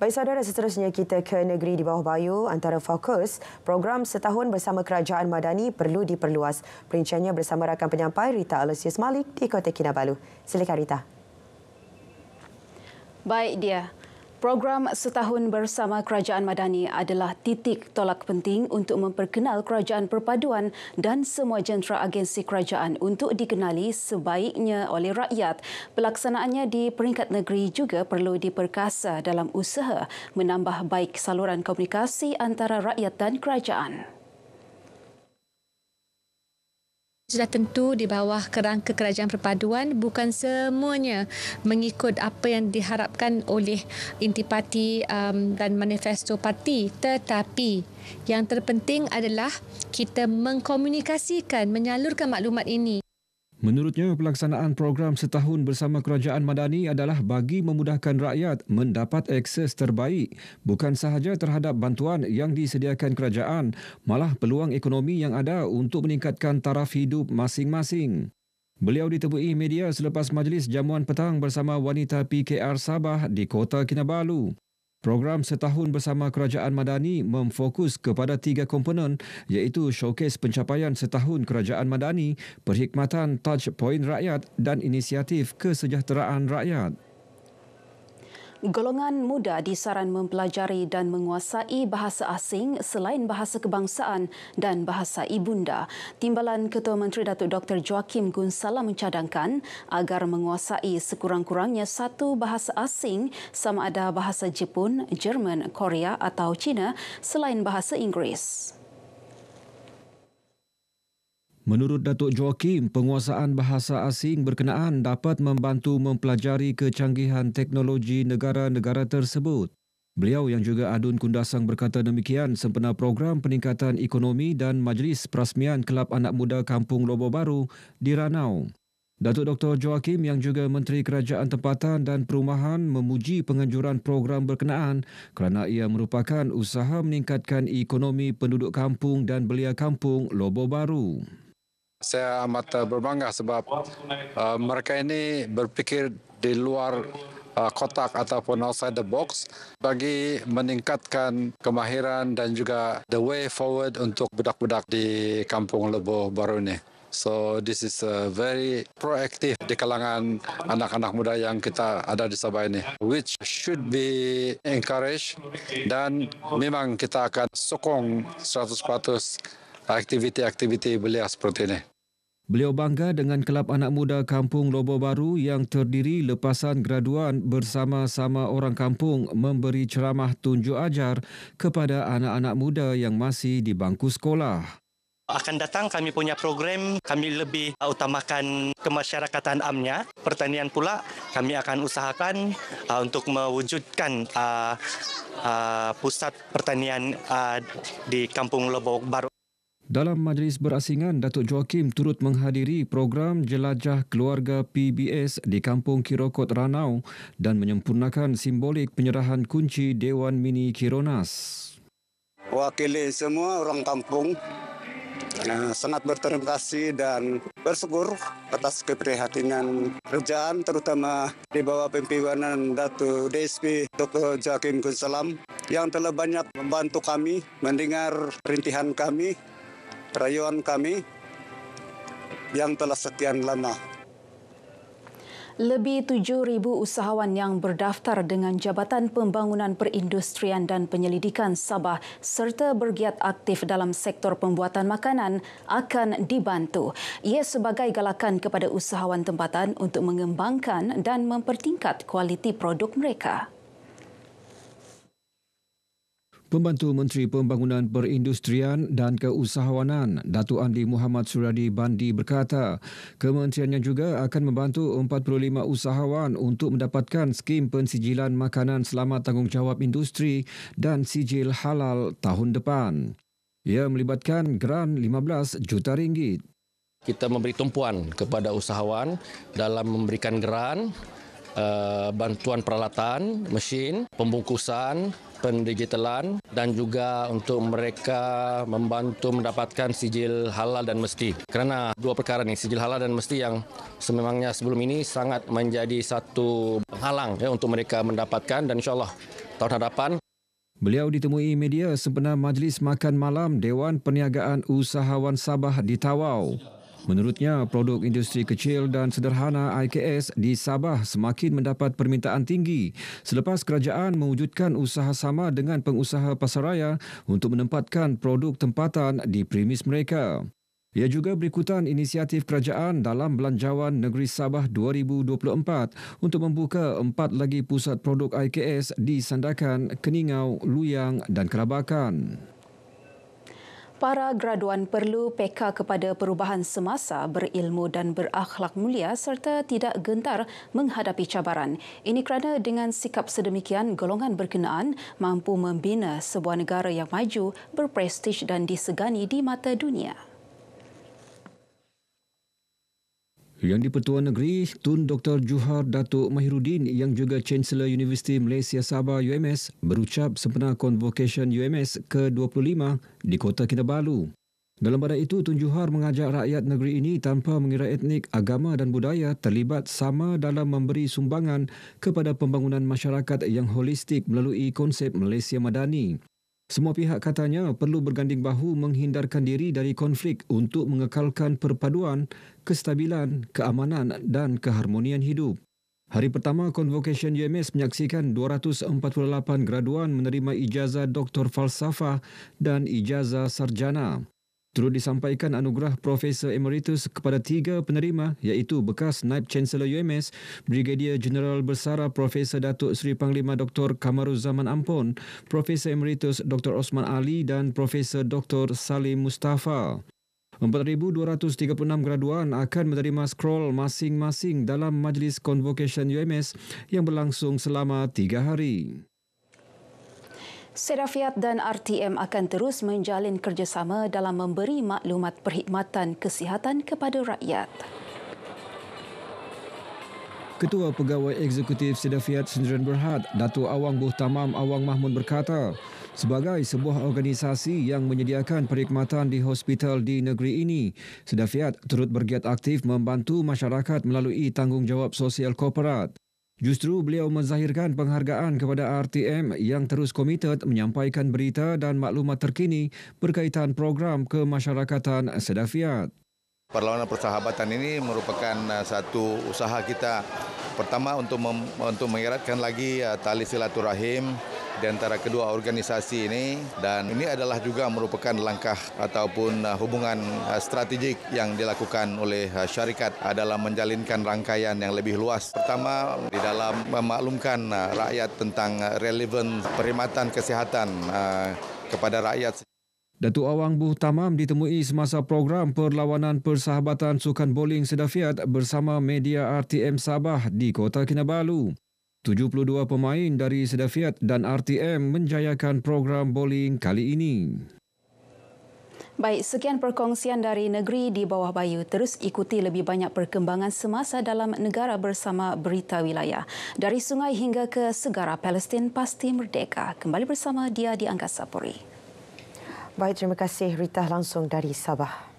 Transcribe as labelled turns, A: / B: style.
A: Baik saudara, seterusnya kita ke negeri di bawah bayu antara fokus program setahun bersama kerajaan madani perlu diperluas. Perinciannya bersama rakan penyampai Rita Alusius Malik di Kota Kinabalu. Silakan Rita. Baik dia. Program Setahun Bersama Kerajaan Madani adalah titik tolak penting untuk memperkenal kerajaan perpaduan dan semua jentera agensi kerajaan untuk dikenali sebaiknya oleh rakyat. Pelaksanaannya di peringkat negeri juga perlu diperkasa dalam usaha menambah baik saluran komunikasi antara rakyat dan kerajaan. sudah tentu di bawah kerangka kerajaan perpaduan bukan semuanya mengikut apa yang diharapkan oleh intipati um, dan manifesto parti tetapi yang terpenting adalah kita mengkomunikasikan menyalurkan maklumat ini
B: Menurutnya, pelaksanaan program setahun bersama kerajaan Madani adalah bagi memudahkan rakyat mendapat akses terbaik bukan sahaja terhadap bantuan yang disediakan kerajaan, malah peluang ekonomi yang ada untuk meningkatkan taraf hidup masing-masing. Beliau ditemui media selepas majlis jamuan petang bersama wanita PKR Sabah di Kota Kinabalu. Program setahun bersama Kerajaan Madani memfokus kepada tiga komponen iaitu showcase pencapaian setahun Kerajaan Madani, perkhidmatan touch point rakyat dan inisiatif kesejahteraan rakyat.
A: Golongan muda disaran mempelajari dan menguasai bahasa asing selain bahasa kebangsaan dan bahasa ibunda. Timbalan Ketua Menteri Datuk Dr. Joachim Gunsala mencadangkan agar menguasai sekurang-kurangnya satu bahasa asing sama ada bahasa Jepun, Jerman, Korea atau China selain bahasa Inggeris.
B: Menurut Datuk Joakim, penguasaan bahasa asing berkenaan dapat membantu mempelajari kecanggihan teknologi negara-negara tersebut. Beliau yang juga adun kundasang berkata demikian sempena program peningkatan ekonomi dan majlis perasmian Kelab Anak Muda Kampung Lobo Baru di Ranau. Datuk Dr. Joakim yang juga Menteri Kerajaan Tempatan dan Perumahan memuji penganjuran program berkenaan kerana ia merupakan usaha meningkatkan ekonomi penduduk kampung dan belia kampung Lobo Baru saya amat eh, berbangga sebab uh, mereka ini berpikir di luar uh, kotak ataupun outside the box bagi meningkatkan kemahiran dan juga the way forward untuk budak-budak di kampung Lebuh baru ini. So this is a very proactive di kalangan anak-anak muda yang kita ada di Sabah ini, which should be encouraged dan memang kita akan sokong 100% aktiviti-aktiviti belia seperti ini. Beliau bangga dengan kelab anak muda Kampung Lobo Baru yang terdiri lepasan graduan bersama-sama orang kampung memberi ceramah tunjuk ajar kepada anak-anak muda yang masih di bangku sekolah. Akan datang kami punya program, kami lebih utamakan kemasyarakatan amnya. Pertanian pula kami akan usahakan uh, untuk mewujudkan uh, uh, pusat pertanian uh, di Kampung Lobo Baru. Dalam majlis berasingan, Datuk Joakim turut menghadiri program Jelajah Keluarga PBS di Kampung Kirokot Ranau dan menyempurnakan simbolik penyerahan kunci Dewan Mini Kironas. Wakili semua orang kampung ya, sangat berterima kasih dan bersyukur atas keprihatinan kerjaan terutama di bawah pimpinan Datu DSP Dr. Joakim Gunsalam yang telah banyak membantu kami mendengar perintihan kami rayuan kami yang telah sekian lama.
A: Lebih 7,000 usahawan yang berdaftar dengan Jabatan Pembangunan Perindustrian dan Penyelidikan Sabah serta bergiat aktif dalam sektor pembuatan makanan akan dibantu. Ia sebagai galakan kepada usahawan tempatan untuk mengembangkan dan mempertingkat kualiti produk mereka.
B: Pembantu Menteri Pembangunan Perindustrian dan Keusahawanan, Datu Andi Muhammad Suradi Bandi berkata, kementeriannya juga akan membantu 45 usahawan untuk mendapatkan skim pensijilan makanan selama tanggungjawab industri dan sijil halal tahun depan. Ia melibatkan geran 15 juta ringgit. Kita memberi tumpuan kepada usahawan dalam memberikan geran, eh, bantuan peralatan, mesin, pembungkusan, pendigitalan dan juga untuk mereka membantu mendapatkan sijil halal dan mesti. Kerana dua perkara ini, sijil halal dan mesti yang sememangnya sebelum ini sangat menjadi satu penghalang ya, untuk mereka mendapatkan dan insyaAllah tahun hadapan. Beliau ditemui media sempena Majlis Makan Malam Dewan Perniagaan Usahawan Sabah di Tawau. Menurutnya, produk industri kecil dan sederhana IKS di Sabah semakin mendapat permintaan tinggi selepas kerajaan mewujudkan usaha sama dengan pengusaha pasaraya untuk menempatkan produk tempatan di premis mereka. Ia juga berikutan inisiatif kerajaan dalam Belanjawan Negeri Sabah 2024 untuk membuka empat lagi pusat produk IKS di Sandakan, Keningau, Luyang dan Kerabakan.
A: Para graduan perlu peka kepada perubahan semasa berilmu dan berakhlak mulia serta tidak gentar menghadapi cabaran. Ini kerana dengan sikap sedemikian, golongan berkenaan mampu membina sebuah negara yang maju, berprestij dan disegani di mata dunia.
B: Yang di-Pertua Negeri, Tun Dr. Juhar Datuk Mahirudin yang juga Chancellor Universiti Malaysia Sabah UMS berucap sempena Convocation UMS ke-25 di Kota Kinabalu. Dalam pada itu, Tun Juhar mengajak rakyat negeri ini tanpa mengira etnik, agama dan budaya terlibat sama dalam memberi sumbangan kepada pembangunan masyarakat yang holistik melalui konsep Malaysia Madani. Semua pihak katanya perlu berganding bahu menghindarkan diri dari konflik untuk mengekalkan perpaduan, kestabilan, keamanan dan keharmonian hidup. Hari pertama Convocation UMS menyaksikan 248 graduan menerima ijazah Doktor Falsafah dan ijazah Sarjana. Turut disampaikan anugerah Profesor Emeritus kepada tiga penerima iaitu bekas Naib Chancellor UMS, Brigadier General Bersara Profesor Datuk Seri Panglima Dr. Kamaru Zaman Ampon, Profesor Emeritus Dr. Osman Ali dan Profesor Dr. Salim Mustafa. 4,236 graduan akan menerima scroll masing-masing dalam majlis convocation UMS yang berlangsung selama tiga hari.
A: Serafiat dan RTM akan terus menjalin kerjasama dalam memberi maklumat perkhidmatan kesihatan kepada rakyat.
B: Ketua Pegawai Eksekutif Sedafiat Sendirian Berhad, Dato' Awang Buh Tamam Awang Mahmud berkata, sebagai sebuah organisasi yang menyediakan perkhidmatan di hospital di negeri ini, Sedafiat turut bergiat aktif membantu masyarakat melalui tanggungjawab sosial korporat. Justru beliau menzahirkan penghargaan kepada RTM yang terus komited menyampaikan berita dan maklumat terkini berkaitan program kemasyarakatan Sedafiat. Perlawanan persahabatan ini merupakan uh, satu usaha kita pertama untuk mem, untuk mengeratkan lagi uh, tali silaturahim di antara kedua organisasi ini dan ini adalah juga merupakan langkah ataupun uh, hubungan uh, strategik yang dilakukan oleh uh, syarikat uh, menjalinkan rangkaian yang lebih luas pertama di dalam memaklumkan uh, rakyat tentang uh, relevan perkhidmatan kesehatan uh, kepada rakyat Datuk Awang Buh Tamam ditemui semasa program perlawanan persahabatan sukan bowling Sedafiat bersama media RTM Sabah di Kota Kinabalu. 72 pemain dari Sedafiat dan RTM menjayakan program bowling kali ini.
A: Baik, sekian perkongsian dari Negeri di Bawah Bayu. Terus ikuti lebih banyak perkembangan semasa dalam negara bersama berita wilayah. Dari sungai hingga ke segara Palestin pasti merdeka. Kembali bersama dia di Angkasa Puri. Baik, terima kasih Rita langsung dari Sabah.